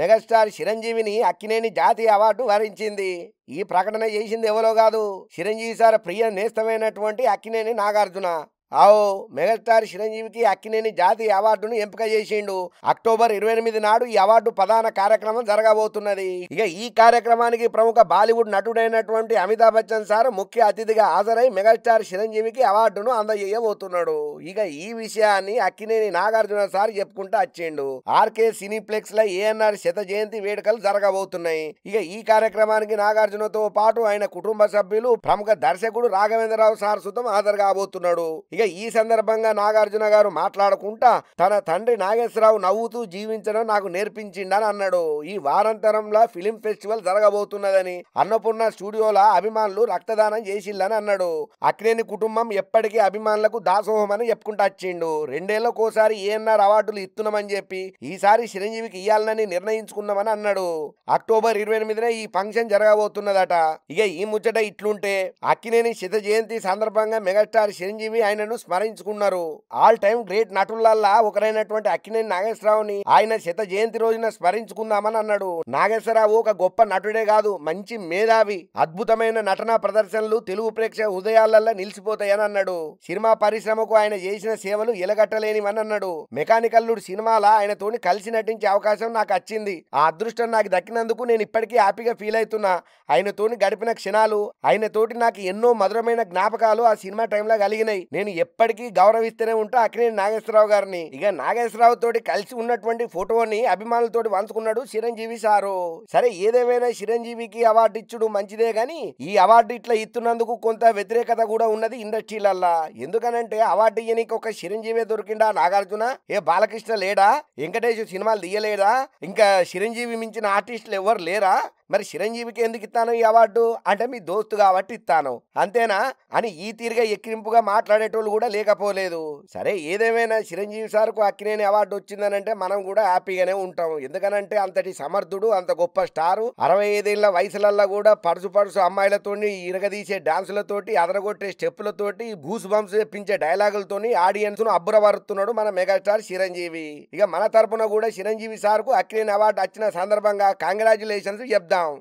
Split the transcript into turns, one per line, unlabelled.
megastar చిరంజీవిని అక్కినేని జాతీయ award వరించింది ఈ ప్రకటన చేసింది ఎవరో కాదు చిరంజీవి సార్ ప్రియ నేస్తమైనటువంటి అక్కినేని నాగార్జున ఆవు మెగాస్టార్ చిరంజీవికి అక్కినేని జాతీయ అవార్డును ఎంపిక చేసిండు అక్టోబర్ ఇరవై ఎనిమిది నాడు ఈ అవార్డు ప్రధాన కార్యక్రమం జరగబోతున్నది ఇక ఈ కార్యక్రమానికి ప్రముఖ బాలీవుడ్ నటుడైనటువంటి అమితాబ్ బచ్చన్ సార్ ముఖ్య అతిథిగా హాజరై మెగాస్టార్ చిరంజీవికి అవార్డును అందజేయబోతున్నాడు ఇక ఈ విషయాన్ని అక్కినేని నాగార్జున సార్ చెప్పుకుంటూ వచ్చిండు ఆర్కే సినీప్లెక్స్ లో ఏఎన్ఆర్ శత జయంతి వేడుకలు జరగబోతున్నాయి ఇక ఈ కార్యక్రమానికి నాగార్జునతో పాటు ఆయన కుటుంబ సభ్యులు ప్రముఖ దర్శకుడు రాఘవేంద్రరావు సార్ సుతం హాజరు కాబోతున్నాడు ఇక ఇక ఈ సందర్భంగా నాగార్జున గారు మాట్లాడుకుంటా తన తండ్రి నాగేశ్వరరావు నవ్వుతూ జీవించడం నాకు నేర్పించిండని అన్నాడు ఈ వారాంతరంలో ఫిలిం ఫెస్టివల్ జరగబోతున్నదని అన్నపూర్ణ స్టూడియోలో అభిమానులు రక్తదానం చేసిల్లని అన్నాడు అక్నేని కుటుంబం ఎప్పటికీ అభిమానులకు దాసోహం అని చెప్పుకుంటా వచ్చిండు రెండేళ్లకోసారి ఏఎన్ఆర్ అవార్డులు ఇస్తున్నామని చెప్పి ఈసారి చిరంజీవికి ఇయ్యాలని నిర్ణయించుకున్నామని అన్నాడు అక్టోబర్ ఇరవై ఎనిమిదిన ఈ ఫంక్షన్ జరగబోతున్నదట ఇక ఈ ముచ్చట ఇట్లుంటే అక్కినేని శత జయంతి సందర్భంగా మెగాస్టార్ చిరంజీవి ఆయనను నాయుడును స్మరించుకున్నారు ఆల్ టైమ్ గ్రేట్ నటులల్లా ఒకరైనటువంటి అక్కినేని నాగేశ్వరరావుని ఆయన శత జయంతి రోజున స్మరించుకుందామని అన్నాడు నాగేశ్వరరావు ఒక గొప్ప నటుడే కాదు మంచి మేధావి అద్భుతమైన నటనా ప్రదర్శనలు తెలుగు ప్రేక్షక హృదయాలల్లా నిలిచిపోతాయని అన్నాడు సినిమా పరిశ్రమకు ఆయన చేసిన సేవలు ఎలగట్టలేనివని అన్నాడు మెకానికల్లుడు సినిమాల ఆయనతోని కలిసి నటించే అవకాశం నాకు వచ్చింది ఆ అదృష్టం నాకు దక్కినందుకు నేను ఇప్పటికీ హ్యాపీగా ఫీల్ అవుతున్నా ఆయనతోని గడిపిన క్షణాలు ఆయనతోటి నాకు ఎన్నో మధురమైన జ్ఞాపకాలు ఆ సినిమా టైంలో కలిగినాయి నేను నేను ఎప్పటికీ గౌరవిస్తూనే ఉంటా అక్కినేని నాగేశ్వరరావు గారిని ఇక నాగేశ్వరరావు తోటి కలిసి ఉన్నటువంటి ఫోటోని అభిమానులతో వంచుకున్నాడు చిరంజీవి సారు సరే ఏదేమైనా చిరంజీవికి అవార్డు ఇచ్చుడు మంచిదే గాని ఈ అవార్డు ఇట్లా ఇస్తున్నందుకు కొంత వ్యతిరేకత కూడా ఉన్నది ఇండస్ట్రీలల్లా ఎందుకనంటే అవార్డు ఇయ్యనికి ఒక చిరంజీవి దొరికిండా నాగార్జున ఏ బాలకృష్ణ లేడా వెంకటేష్ సినిమాలు తీయలేడా ఇంకా చిరంజీవి మించిన ఆర్టిస్టులు ఎవరు లేరా మరి చిరంజీవికి ఎందుకు ఇస్తాను ఈ అవార్డు అంటే మీ దోస్తు కాబట్టి ఇస్తాను అంతేనా అని ఈ తీరుగా ఎక్కిరింపుగా మాట్లాడేటోళ్ళు అభిమానులు కూడా లేకపోలేదు సరే ఏదేమైనా చిరంజీవి సార్కు అక్కినేని అవార్డు వచ్చిందనంటే మనం కూడా హ్యాపీగానే ఉంటాం ఎందుకనంటే అంతటి సమర్థుడు అంత గొప్ప స్టారు అరవై ఐదేళ్ల వయసులల్లా కూడా పరుసు పరుసు అమ్మాయిలతోని ఇరగదీసే డాన్సులతోటి అదరగొట్టే స్టెప్పులతోటి భూసు బంసు తెప్పించే డైలాగులతోని ఆడియన్స్ ను అబ్బురవరుతున్నాడు మన మెగాస్టార్ చిరంజీవి ఇక మన తరపున కూడా చిరంజీవి సార్కు అక్కినేని అవార్డు వచ్చిన సందర్భంగా కంగ్రాచులేషన్స్ చెప్దాం